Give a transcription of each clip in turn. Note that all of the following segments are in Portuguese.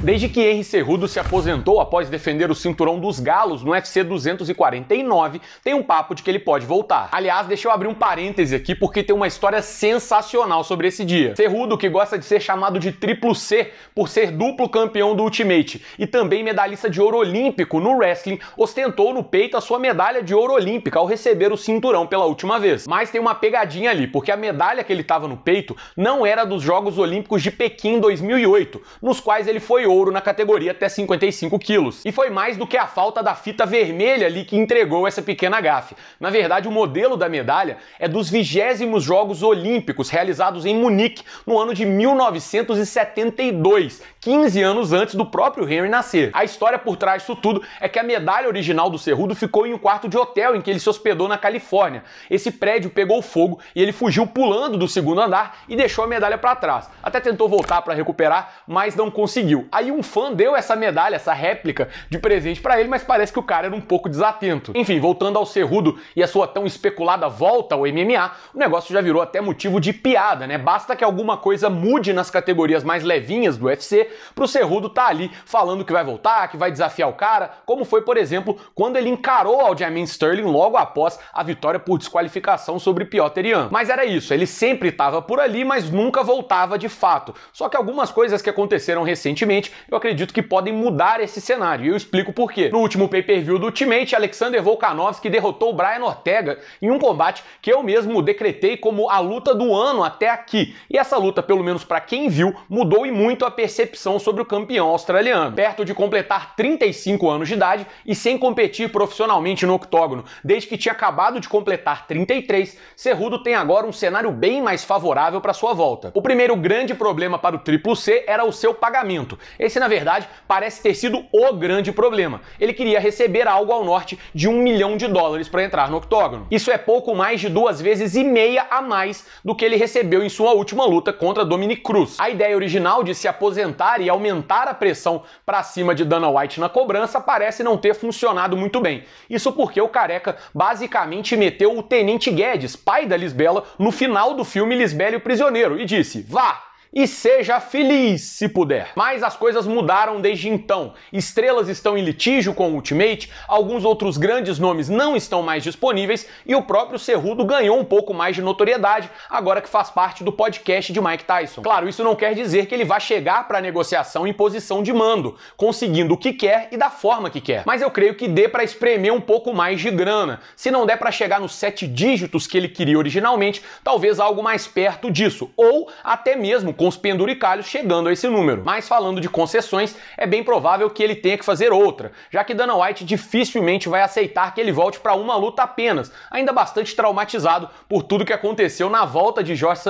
Desde que Henry Cerrudo se aposentou após defender o cinturão dos galos no UFC 249, tem um papo de que ele pode voltar. Aliás, deixa eu abrir um parêntese aqui porque tem uma história sensacional sobre esse dia. Cerrudo, que gosta de ser chamado de triplo C por ser duplo campeão do Ultimate e também medalhista de ouro olímpico no wrestling, ostentou no peito a sua medalha de ouro olímpica ao receber o cinturão pela última vez. Mas tem uma pegadinha ali, porque a medalha que ele estava no peito não era dos Jogos Olímpicos de Pequim 2008, nos quais ele foi ouro na categoria até 55 quilos. E foi mais do que a falta da fita vermelha ali que entregou essa pequena gafe. Na verdade, o modelo da medalha é dos vigésimos Jogos Olímpicos realizados em Munique no ano de 1972, 15 anos antes do próprio Henry nascer. A história por trás disso tudo é que a medalha original do Cerrudo ficou em um quarto de hotel em que ele se hospedou na Califórnia. Esse prédio pegou fogo e ele fugiu pulando do segundo andar e deixou a medalha para trás. Até tentou voltar para recuperar, mas não conseguiu. Aí um fã deu essa medalha, essa réplica de presente para ele, mas parece que o cara era um pouco desatento. Enfim, voltando ao Cerrudo e a sua tão especulada volta ao MMA, o negócio já virou até motivo de piada, né? Basta que alguma coisa mude nas categorias mais levinhas do UFC pro Cerrudo tá ali falando que vai voltar, que vai desafiar o cara, como foi, por exemplo, quando ele encarou o Jamin Sterling logo após a vitória por desqualificação sobre Piotr Ian. Mas era isso, ele sempre estava por ali, mas nunca voltava de fato. Só que algumas coisas que aconteceram recentemente Ultimate, eu acredito que podem mudar esse cenário. E eu explico por quê. No último pay-per-view do Ultimate, Alexander Volkanovski derrotou o Brian Ortega em um combate que eu mesmo decretei como a luta do ano até aqui. E essa luta, pelo menos para quem viu, mudou e muito a percepção sobre o campeão australiano. Perto de completar 35 anos de idade e sem competir profissionalmente no octógono, desde que tinha acabado de completar 33, Cerrudo tem agora um cenário bem mais favorável para sua volta. O primeiro grande problema para o Triplo C era o seu pagamento. Esse, na verdade, parece ter sido o grande problema. Ele queria receber algo ao norte de um milhão de dólares para entrar no octógono. Isso é pouco mais de duas vezes e meia a mais do que ele recebeu em sua última luta contra Dominic Cruz. A ideia original de se aposentar e aumentar a pressão para cima de Dana White na cobrança parece não ter funcionado muito bem. Isso porque o careca basicamente meteu o Tenente Guedes, pai da Lisbela, no final do filme Lisbela e o Prisioneiro e disse: "Vá, e seja feliz se puder. Mas as coisas mudaram desde então. Estrelas estão em litígio com o Ultimate, alguns outros grandes nomes não estão mais disponíveis e o próprio Cerrudo ganhou um pouco mais de notoriedade agora que faz parte do podcast de Mike Tyson. Claro, isso não quer dizer que ele vá chegar para a negociação em posição de mando, conseguindo o que quer e da forma que quer. Mas eu creio que dê para espremer um pouco mais de grana. Se não der para chegar nos sete dígitos que ele queria originalmente, talvez algo mais perto disso, ou até mesmo com os penduricalhos chegando a esse número. Mas falando de concessões, é bem provável que ele tenha que fazer outra, já que Dana White dificilmente vai aceitar que ele volte para uma luta apenas, ainda bastante traumatizado por tudo que aconteceu na volta de Jorge st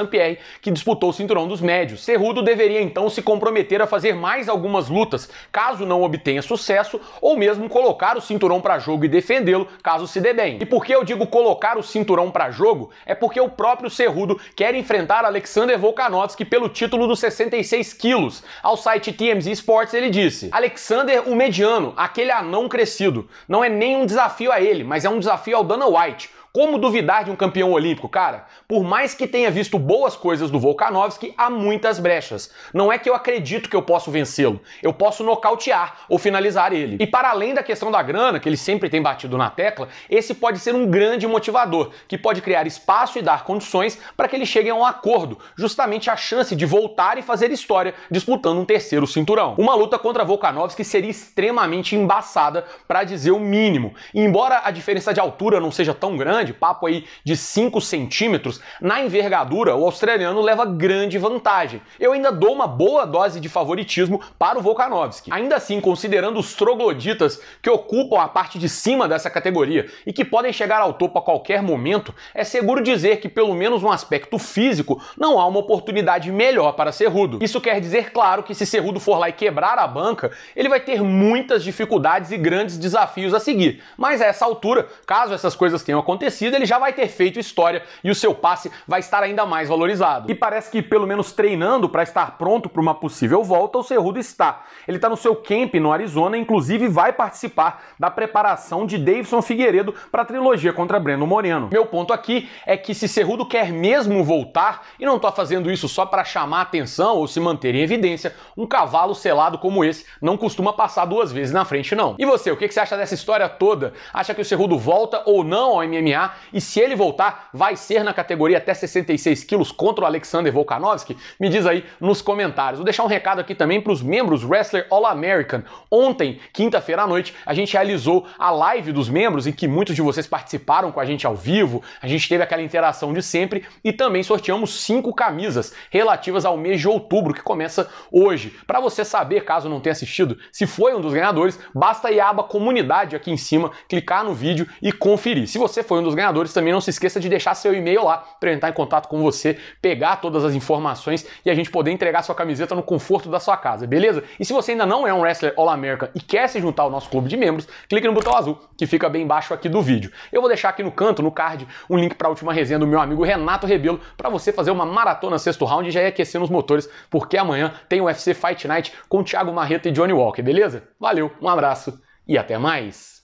que disputou o cinturão dos médios. Cerrudo deveria então se comprometer a fazer mais algumas lutas, caso não obtenha sucesso, ou mesmo colocar o cinturão para jogo e defendê-lo, caso se dê bem. E por que eu digo colocar o cinturão para jogo? É porque o próprio Cerrudo quer enfrentar Alexander Volkanovski pelo título dos 66 quilos. Ao site TMZ Sports ele disse: Alexander, o mediano, aquele anão crescido. Não é nem um desafio a ele, mas é um desafio ao Dana White como duvidar de um campeão olímpico, cara? Por mais que tenha visto boas coisas do Volkanovski, há muitas brechas. Não é que eu acredito que eu posso vencê-lo. Eu posso nocautear ou finalizar ele. E para além da questão da grana, que ele sempre tem batido na tecla, esse pode ser um grande motivador, que pode criar espaço e dar condições para que ele chegue a um acordo, justamente a chance de voltar e fazer história disputando um terceiro cinturão. Uma luta contra Volkanovski seria extremamente embaçada, para dizer o mínimo. E embora a diferença de altura não seja tão grande, grande, papo aí de 5 centímetros, na envergadura o australiano leva grande vantagem. Eu ainda dou uma boa dose de favoritismo para o Volkanovski. Ainda assim, considerando os trogloditas que ocupam a parte de cima dessa categoria e que podem chegar ao topo a qualquer momento, é seguro dizer que pelo menos um aspecto físico não há uma oportunidade melhor para Cerrudo. Isso quer dizer, claro, que se Cerrudo for lá e quebrar a banca, ele vai ter muitas dificuldades e grandes desafios a seguir. Mas a essa altura, caso essas coisas tenham acontecido, ele já vai ter feito história e o seu passe vai estar ainda mais valorizado. E parece que pelo menos treinando para estar pronto para uma possível volta, o Cerrudo está. Ele está no seu camp no Arizona, inclusive vai participar da preparação de Davidson Figueiredo para a trilogia contra Breno Moreno. Meu ponto aqui é que se Cerrudo quer mesmo voltar, e não está fazendo isso só para chamar atenção ou se manter em evidência, um cavalo selado como esse não costuma passar duas vezes na frente não. E você, o que você acha dessa história toda? Acha que o Cerrudo volta ou não ao MMA? ganhar. E se ele voltar, vai ser na categoria até 66 quilos contra o Alexander Volkanovski? Me diz aí nos comentários. Vou deixar um recado aqui também para os membros Wrestler All American. Ontem, quinta-feira à noite, a gente realizou a live dos membros em que muitos de vocês participaram com a gente ao vivo. A gente teve aquela interação de sempre e também sorteamos cinco camisas relativas ao mês de outubro que começa hoje. Para você saber, caso não tenha assistido, se foi um dos ganhadores, basta ir à aba comunidade aqui em cima, clicar no vídeo e conferir. Se você foi um dos dos ganhadores. Também não se esqueça de deixar seu e-mail lá para entrar em contato com você, pegar todas as informações e a gente poder entregar sua camiseta no conforto da sua casa, beleza? E se você ainda não é um wrestler all America e quer se juntar ao nosso clube de membros, clique no botão azul que fica bem embaixo aqui do vídeo. Eu vou deixar aqui no canto, no card, um link para a última resenha do meu amigo Renato Rebelo para você fazer uma maratona sexto round e já ir aquecendo os motores, porque amanhã tem o UFC Fight Night com Thiago Marreta e Johnny Walker, beleza? Valeu, um abraço e até mais!